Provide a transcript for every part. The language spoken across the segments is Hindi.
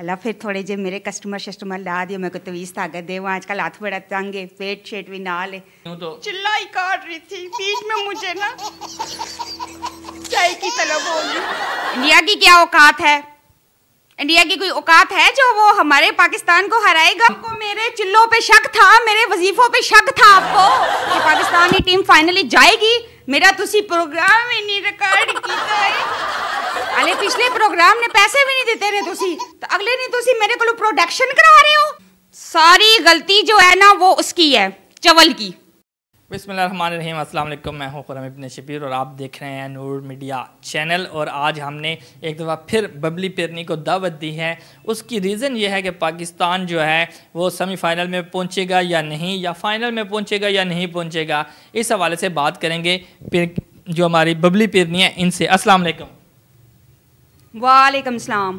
अल्लाह फिर थोड़े जे मेरे कस्टमर शस्टमर ला दियो मेरे को तवीज ताकत दे वो आजकल हाथ बड़ा तंग है पेट शेट भी ना ले तो चिल्लाई काट रही थी बीच में मुझे ना चाय की तलब होगी इंडिया की क्या औकात है इंडिया की कोई औकात है जो वो हमारे पाकिस्तान को हराएगा आपको मेरे चिल्लों पे शक था मेरे वजीफों पे शक था आपको कि पाकिस्तानी टीम फाइनली जाएगी मेरा तुसी तो प्रोग्राम ही नहीं रिकॉर्ड किया है अरे पिछले प्रोग्राम ने पैसे भी नहीं देते रहे तुसी तो अगले ने तुसी मेरे को प्रोडक्शन करा रहे हो सारी गलती जो है ना वो उसकी है चवल की बिसमीम अल्लाम मैं हूं खुरम इबन शबीर और आप देख रहे हैं नूर मीडिया चैनल और आज हमने एक दफ़ा फिर बबली पिरनी को दावत दी है उसकी रीज़न यह है कि पाकिस्तान जो है वो सेमीफाइनल में पहुंचेगा या नहीं या फ़ाइनल में पहुंचेगा या नहीं पहुंचेगा इस हवाले से बात करेंगे जो हमारी बबली पिरनी है इनसे असलकम वालेकुम सलाम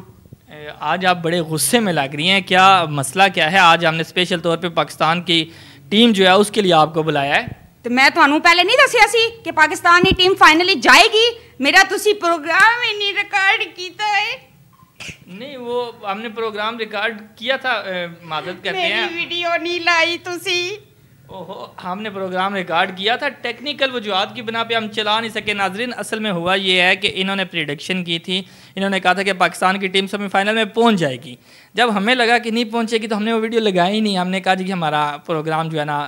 आज आप बड़े गुस्से में लग रही हैं क्या मसला क्या है आज हमने स्पेशल तौर पे पाकिस्तान की टीम जो है उसके लिए आपको बुलाया है तो मैं ਤੁਹਾਨੂੰ पहले नहीं दसिया ਸੀ ਕਿ ਪਾਕਿਸਤਾਨ ਦੀ ਟੀਮ ਫਾਈਨਲੀ ਜਾਏਗੀ ਮੇਰਾ ਤੁਸੀਂ ਪ੍ਰੋਗਰਾਮ ਹੀ ਨਹੀਂ ਰਿਕਾਰਡ ਕੀਤਾ है नहीं वो हमने प्रोग्राम रिकॉर्ड किया था मदद कहते हैं मेरी वीडियो नहीं लाई तुसी ओहो हमने प्रोग्राम रिकॉर्ड किया था टेक्निकल वजूहत की बिना पे हम चला नहीं सके नाजरीन असल में हुआ ये है कि इन्होंने प्रिडिक्शन की थी इन्होंने कहा था कि पाकिस्तान की टीम सेमीफाइनल में पहुंच जाएगी जब हमें लगा कि नहीं पहुंचेगी तो हमने वो वीडियो लगाई ही नहीं हमने कहा कि हमारा प्रोग्राम जो है ना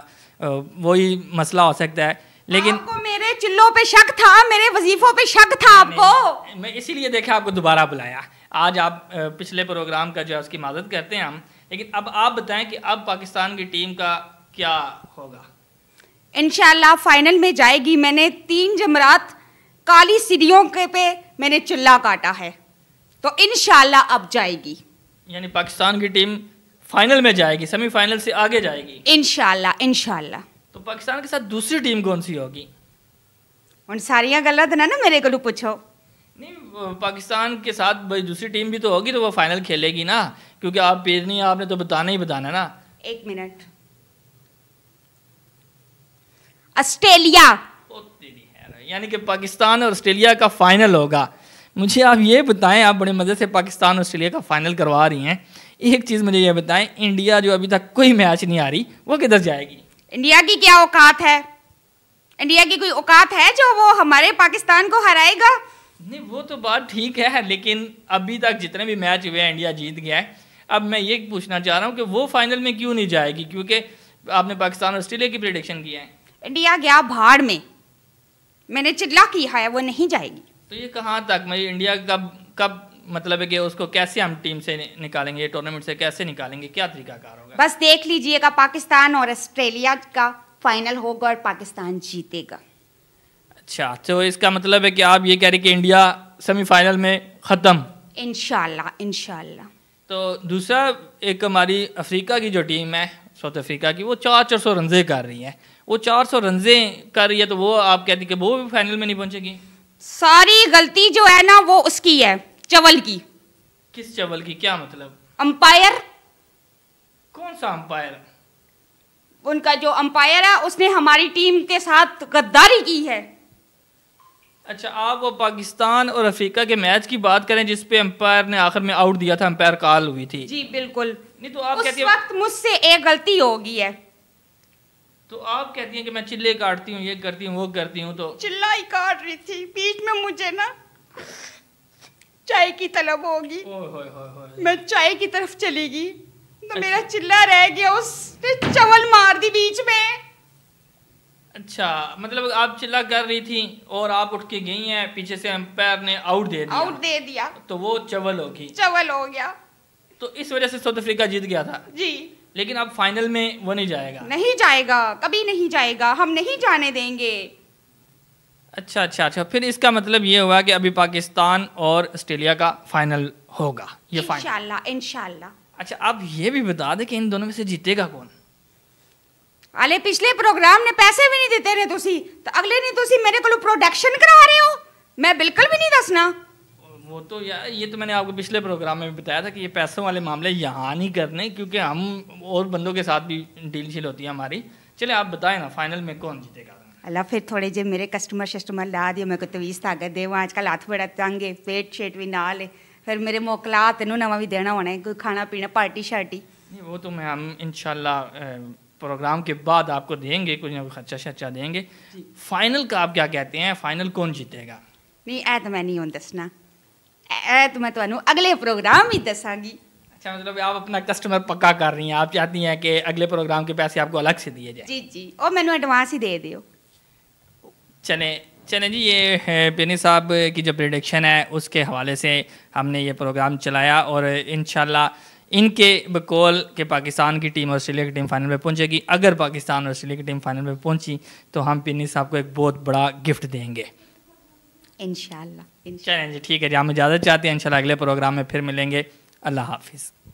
वही मसला हो सकता है लेकिन आपको मेरे चिल्लों पे शक था मेरे वजीफों पे शक था आपको मैं इसीलिए देखा आपको दोबारा बुलाया आज आप पिछले प्रोग्राम का जो है उसकी मदद करते हैं हम लेकिन अब आप बताएं कि अब पाकिस्तान की टीम का क्या होगा इनशाला फाइनल में जाएगी मैंने तीन जमरात काली सीढ़ियों के पे मैंने चिल्ला काटा है तो इनशाला अब जाएगी यानी पाकिस्तान की टीम फाइनल में जाएगी सेमीफाइनल से आगे जाएगी इनशाला इनशाला तो पाकिस्तान के साथ दूसरी टीम कौन सी होगी उन सारिया गलत ना ना मेरे को तो पूछो नहीं पाकिस्तान के साथ भाई दूसरी टीम भी तो होगी तो वो फाइनल खेलेगी ना क्योंकि आप पेरनी आपने तो बताना ही बताना ना एक मिनट ऑस्ट्रेलिया यानी कि पाकिस्तान और ऑस्ट्रेलिया का फाइनल होगा मुझे आप ये बताएं आप बड़े मज़े से पाकिस्तान ऑस्ट्रेलिया का फाइनल करवा रही हैं एक चीज़ मुझे ये बताएं इंडिया जो अभी तक कोई मैच नहीं आ रही वो किधर जाएगी इंडिया की क्या औकात है इंडिया की कोई औकात है जो वो हमारे पाकिस्तान को हराएगा नहीं वो तो बात ठीक है लेकिन अभी तक जितने भी मैच हुए हैं इंडिया जीत गया है अब मैं ये पूछना चाह रहा हूँ कि वो फाइनल में क्यों नहीं जाएगी क्योंकि आपने पाकिस्तान ऑस्ट्रेलिया की प्रिडिक्शन किया है इंडिया गया भाड़ में मैंने चिल्ला किया है वो नहीं जाएगी तो ये कहाँ तक मैं इंडिया कब कब मतलब है कि उसको कैसे हम टीम से निकालेंगे टूर्नामेंट से कैसे निकालेंगे क्या तरीकाकार होगा बस देख लीजिएगा पाकिस्तान और ऑस्ट्रेलिया का फाइनल होगा और पाकिस्तान जीतेगा अच्छा तो इसका मतलब है कि आप ये कह रहे कि इंडिया सेमीफाइनल में ख़त्म इनशाला इनशाला तो दूसरा एक हमारी अफ्रीका की जो टीम है साउथ अफ्रीका की वो चार चार सौ रनजे कर रही है वो चार सौ रनजे कर रही है तो वो आप कहती कि वो भी फाइनल में नहीं पहुंचेगी सारी गलती जो है ना वो उसकी है चवल की किस चवल की क्या मतलब अंपायर कौन सा अंपायर उनका जो अंपायर है उसने हमारी टीम के साथ गद्दारी की है अच्छा आप वो पाकिस्तान और अफ्रीका के मैच की बात करें जिस पे अंपायर ने आखिर में आउट दिया था अंपायर कॉल हुई थी जी बिल्कुल नहीं तो आप उस कहती वक्त मुझसे एक गलती होगी है तो आप कहती हैं कि मैं चिल्ले काटती हूँ ये करती हूँ वो करती हूँ तो चिल्ला ही काट रही थी बीच में मुझे ना चाय की तलब होगी मैं चाय की तरफ चलेगी तो अच्छा। मेरा चिल्ला रह गया उसने चवल मार दी बीच में अच्छा मतलब आप चिल्ला कर रही थी और आप उठ के गई हैं पीछे से एम्पायर ने आउट दे दिया आउट दे दिया तो वो चवल होगी चवल हो गया तो इस वजह से साउथ अफ्रीका जीत गया था जी लेकिन अब फाइनल में वो नहीं जाएगा नहीं जाएगा कभी नहीं जाएगा हम नहीं जाने देंगे अच्छा अच्छा अच्छा फिर इसका मतलब ये हुआ कि अभी पाकिस्तान और ऑस्ट्रेलिया का फाइनल होगा ये इंशाल्लाह इंशाल्लाह अच्छा आप ये भी बता दें कि इन दोनों में से जीतेगा कौन अले पिछले प्रोग्राम ने पैसे भी नहीं देते रहे तुसी तो अगले नहीं तुसी मेरे को प्रोडक्शन करा रहे हो मैं बिल्कुल भी नहीं दसना वो तो यार ये तो मैंने आपको पिछले प्रोग्राम में भी बताया था कि ये पैसों वाले मामले यहाँ नहीं करने क्योंकि हम और बंदों के साथ भी डील शील होती है हमारी चले आप बताएं ना फाइनल में कौन जीतेगा अल्लाह फिर थोड़े जे मेरे कस्टमर शस्टमर ला दिए मेरे को तवीज तो ताकत दे अजकल हाथ बड़ा तंग है पेट शेट भी ना ले फिर मेरे मोकला हत्थ नवा भी देना होना है कोई खाना पीना पार्टी शार्टी वो तो मैं हम इन प्रोग्राम के बाद आपको देंगे कुछ ना कुछ खर्चा शर्चा देंगे फाइनल का आप क्या कहते हैं फाइनल कौन जीतेगा नहीं ऐ तो मैं नहीं हूँ दसना मैं ਤੇ ਮੈਂ ਤੁਹਾਨੂੰ ਅਗਲੇ अच्छा मतलब आप अपना कस्टमर पक्का कर रही हैं आप चाहती हैं कि अगले प्रोग्राम के पैसे आपको अलग से दिए जाए जी जी और मैंने एडवांस ही दे दियो चले चले जी ये बेनी साहब की जो प्रिडिक्शन है उसके हवाले से हमने ये प्रोग्राम चलाया और इन इनके बकौल के पाकिस्तान की टीम ऑस्ट्रेलिया की टीम फाइनल में पहुंचेगी अगर पाकिस्तान ऑस्ट्रेलिया की टीम फाइनल में पहुंची तो हम पिनी साहब को एक बहुत बड़ा गिफ्ट देंगे इनशाला चलें जी ठीक है जी हम इजाज़त चाहते हैं इनशाला अगले प्रोग्राम में फिर मिलेंगे अल्लाह हाफिज़